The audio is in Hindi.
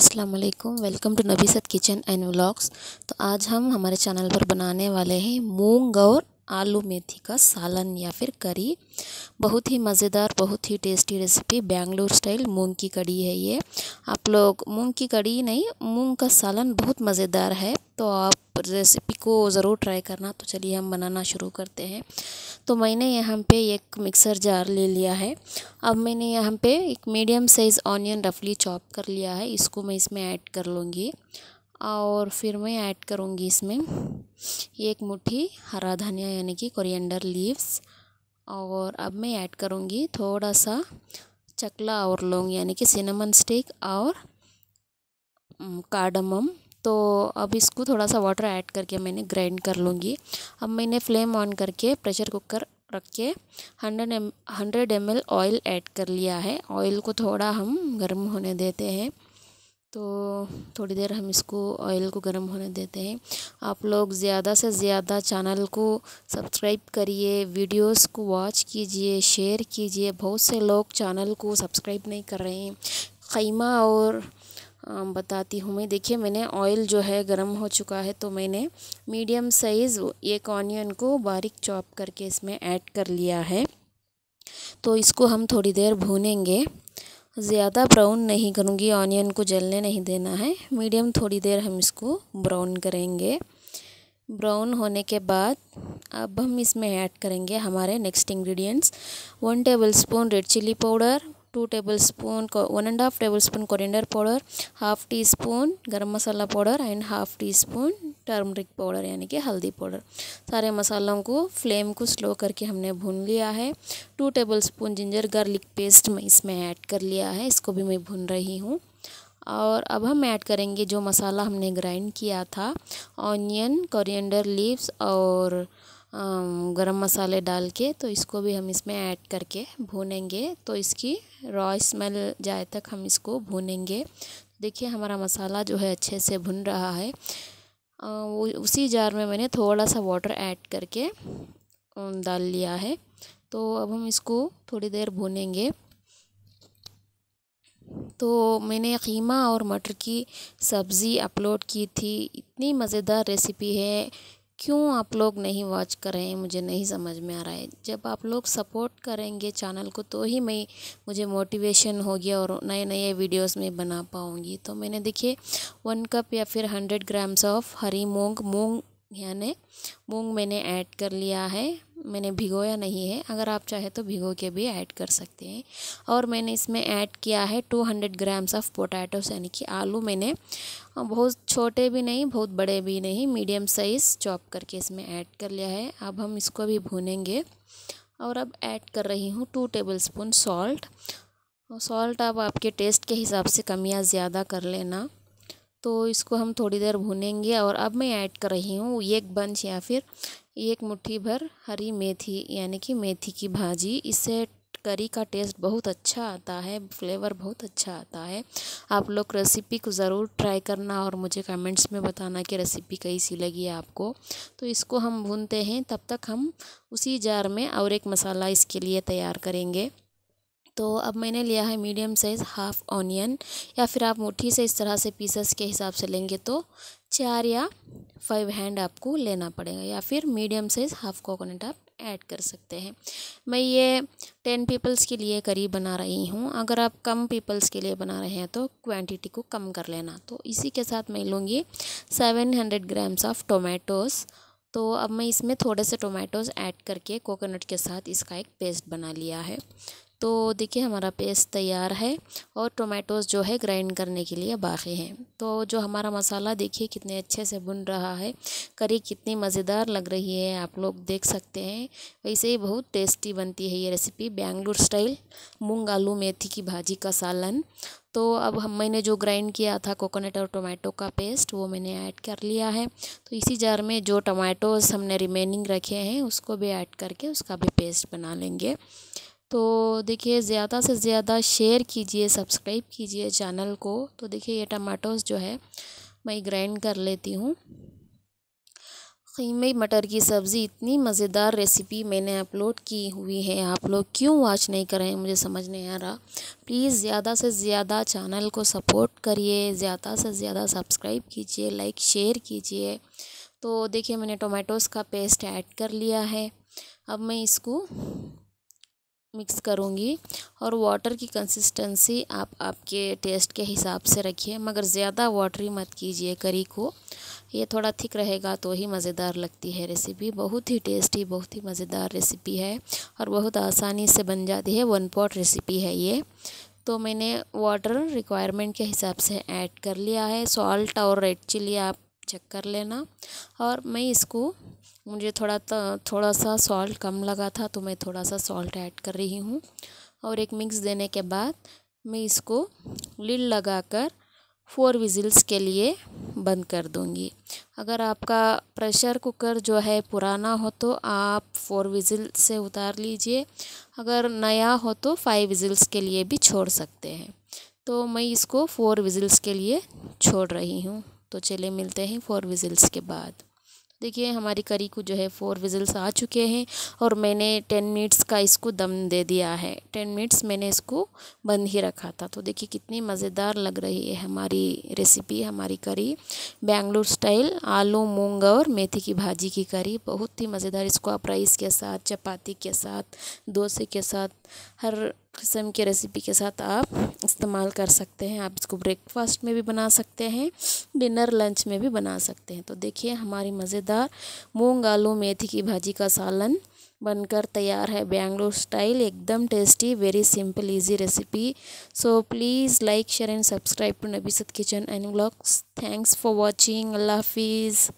अस्सलाम वालेकुम welcome to Nabisat kitchen and vlogs तो आज हम हमारे चैनल पर बनाने वाले हैं मूंग और आलू मेथी का सालन या फिर करी बहुत ही मज़ेदार बहुत ही टेस्टी रेसिपी बेंगलोर स्टाइल मूंग की कड़ी है ये आप लोग मूंग की कड़ी नहीं मूंग का सालन बहुत मज़ेदार है तो आप रेसिपी को ज़रूर ट्राई करना तो चलिए हम बनाना शुरू करते हैं तो मैंने यहाँ पे एक मिक्सर जार ले लिया है अब मैंने यहाँ पे एक मीडियम साइज़ ऑनियन रफली चॉप कर लिया है इसको मैं इसमें ऐड कर लूँगी और फिर मैं ऐड करूँगी इसमें एक मुट्ठी हरा धनिया यानी कि कोरिएंडर लीव्स और अब मैं ऐड करूँगी थोड़ा सा चकला और लौंग यानी कि सिनेमन स्टिक और कार्डमम तो अब इसको थोड़ा सा वाटर ऐड करके मैंने ग्राइंड कर लूँगी अब मैंने फ्लेम ऑन करके प्रेशर कुकर रख के hundred M hundred M oil add कर लिया है ऑयल को थोड़ा हम गर्म होने देते हैं तो थोड़ी देर हम इसको ऑयल को गर्म होने देते हैं आप लोग ज़्यादा से ज़्यादा चैनल को सब्सक्राइब करिए वीडियोस को वॉच कीजिए शेयर कीजिए बहुत से लोग चैनल को सब्सक्राइब नहीं कर रहे हैं खैमा और बताती हूँ मैं देखिए मैंने ऑयल जो है गर्म हो चुका है तो मैंने मीडियम साइज़ एक ऑनियन को बारीक चॉप करके इसमें ऐड कर लिया है तो इसको हम थोड़ी देर भूनेंगे ज़्यादा ब्राउन नहीं करूँगी ऑनियन को जलने नहीं देना है मीडियम थोड़ी देर हम इसको ब्राउन करेंगे ब्राउन होने के बाद अब हम इसमें ऐड करेंगे हमारे next ingredients one tablespoon red chilli powder two tablespoon one and half tablespoon coriander powder half teaspoon garam masala powder and half teaspoon turmeric powder यानी कि हल्दी पाउडर सारे मसालों को फ्लेम को स्लो करके हमने भून लिया है two tablespoon ginger garlic paste मैं इसमें ऐड कर लिया है इसको भी मैं भून रही हूँ और अब हम ऐड करेंगे जो मसाला हमने ग्राइंड किया था ऑनियन कोरिएंडर लीव्स और गरम मसाले डाल के तो इसको भी हम इसमें ऐड करके भूनेंगे तो इसकी रॉ स्मेल जाए तक हम इसको भूनेंगे देखिए हमारा मसाला जो है अच्छे से भुन रहा है उसी जार में मैंने थोड़ा सा वाटर ऐड करके डाल लिया है तो अब हम इसको थोड़ी देर भूनेंगे तो मैंने कीमा और मटर की सब्ज़ी अपलोड की थी इतनी मज़ेदार रेसिपी है क्यों आप लोग नहीं वॉच कर रहे हैं मुझे नहीं समझ में आ रहा है जब आप लोग सपोर्ट करेंगे चैनल को तो ही मैं मुझे मोटिवेशन होगी और नए नए वीडियोस में बना पाऊँगी तो मैंने देखिए वन कप या फिर hundred grams of hari moong मूंग यानी मूंग मैंने ऐड कर लिया है मैंने भिगोया नहीं है अगर आप चाहे तो भिगो के भी ऐड कर सकते हैं और मैंने इसमें ऐड किया है 200 ग्राम्स ऑफ पोटैटोस यानी कि आलू मैंने बहुत छोटे भी नहीं बहुत बड़े भी नहीं मीडियम साइज़ चॉप करके इसमें ऐड कर लिया है अब हम इसको भी भूनेंगे और अब ऐड कर रही हूँ two tablespoon salt salt आप आपके टेस्ट के हिसाब से कमियाँ ज़्यादा कर लेना तो इसको हम थोड़ी देर भूनेंगे और अब मैं ऐड कर रही हूँ एक बंच या फिर एक मुट्ठी भर हरी मेथी यानी कि मेथी की भाजी इससे करी का टेस्ट बहुत अच्छा आता है फ्लेवर बहुत अच्छा आता है आप लोग रेसिपी को ज़रूर ट्राई करना और मुझे कमेंट्स में बताना कि रेसिपी कैसी लगी आपको तो इसको हम भूनते हैं तब तक हम उसी जार में और एक मसाला इसके लिए तैयार करेंगे तो अब मैंने लिया है मीडियम साइज़ हाफ ऑनियन या फिर आप मुट्ठी से इस तरह से पीसेस के हिसाब से लेंगे तो चार या फाइव हैंड आपको लेना पड़ेगा या फिर मीडियम साइज़ हाफ कोकोनट आप ऐड कर सकते हैं मैं ये टेन पीपल्स के लिए करी बना रही हूँ अगर आप कम पीपल्स के लिए बना रहे हैं तो क्वांटिटी को कम कर लेना तो इसी के साथ मैं लूँगी seven hundred grams of tomatoes तो अब मैं इसमें थोड़े से टोमेटोज़ ऐड करके कोकोनट के साथ इसका एक पेस्ट बना लिया है तो देखिए हमारा पेस्ट तैयार है और टोमेटोज़ जो है ग्राइंड करने के लिए बाकी हैं तो जो हमारा मसाला देखिए कितने अच्छे से बुन रहा है करी कितनी मज़ेदार लग रही है आप लोग देख सकते हैं वैसे ही बहुत टेस्टी बनती है ये रेसिपी बेंगलुरु स्टाइल मूंग आलू मेथी की भाजी का सालन तो अब हम मैंने जो ग्राइंड किया था कोकोनट और टोमेटो का पेस्ट वो मैंने ऐड कर लिया है तो इसी जार में जो टमाटोज़ हमने रिमेनिंग रखे हैं उसको भी ऐड करके उसका भी पेस्ट बना लेंगे तो देखिए ज़्यादा से ज़्यादा शेयर कीजिए सब्सक्राइब कीजिए चैनल को तो देखिए ये टमाटोज जो है मैं ग्राइंड कर लेती हूँ खीमे मटर की सब्ज़ी इतनी मज़ेदार रेसिपी मैंने अपलोड की हुई है आप लोग क्यों वॉच नहीं कर रहे हैं मुझे समझ नहीं आ रहा प्लीज़ ज़्यादा से ज़्यादा चैनल को सपोर्ट करिए ज़्यादा से ज़्यादा सब्सक्राइब कीजिए लाइक शेयर कीजिए तो देखिए मैंने टोमेटोज़ का पेस्ट ऐड कर लिया है अब मैं इसको मिक्स करूँगी और वाटर की कंसिस्टेंसी आप आपके टेस्ट के हिसाब से रखिए मगर ज़्यादा वाटरी मत कीजिए करी को ये थोड़ा थिक रहेगा तो ही मज़ेदार लगती है रेसिपी बहुत ही टेस्टी बहुत ही मज़ेदार रेसिपी है और बहुत आसानी से बन जाती है वन पॉट रेसिपी है ये तो मैंने वाटर रिक्वायरमेंट के हिसाब से ऐड कर लिया है सॉल्ट और रेड चिली आप चेक कर लेना और मैं इसको मुझे थोड़ा थोड़ा सा सॉल्ट कम लगा था तो मैं थोड़ा सा सॉल्ट ऐड कर रही हूँ और एक मिक्स देने के बाद मैं इसको लिड लगाकर फोर विजिल्स के लिए बंद कर दूंगी अगर आपका प्रेशर कुकर जो है पुराना हो तो आप फोर विजिल से उतार लीजिए अगर नया हो तो फाइव विजिल्स के लिए भी छोड़ सकते हैं तो मैं इसको फोर विजिल्स के लिए छोड़ रही हूँ तो चले मिलते हैं फोर विज़ल्स के बाद देखिए हमारी करी को जो है फोर विज़ल्स आ चुके हैं और मैंने टेन मिनट्स का इसको दम दे दिया है टेन मिनट्स मैंने इसको बंद ही रखा था तो देखिए कितनी मज़ेदार लग रही है हमारी रेसिपी हमारी करी बेंगलुरु स्टाइल आलू मूंग और मेथी की भाजी की करी बहुत ही मज़ेदार इसको आप राइस के साथ चपाती के साथ डोसे के साथ हर किस्म की रेसिपी के साथ आप इस्तेमाल कर सकते हैं आप इसको ब्रेकफास्ट में भी बना सकते हैं डिनर लंच में भी बना सकते हैं तो देखिए हमारी मज़ेदार मूंग आलू मेथी की भाजी का सालन बनकर तैयार है बेंगलोर स्टाइल एकदम tasty very simple easy recipe so please like share and subscribe to Nabisat kitchen and blogs thanks for watching अल्लाह हाफिज़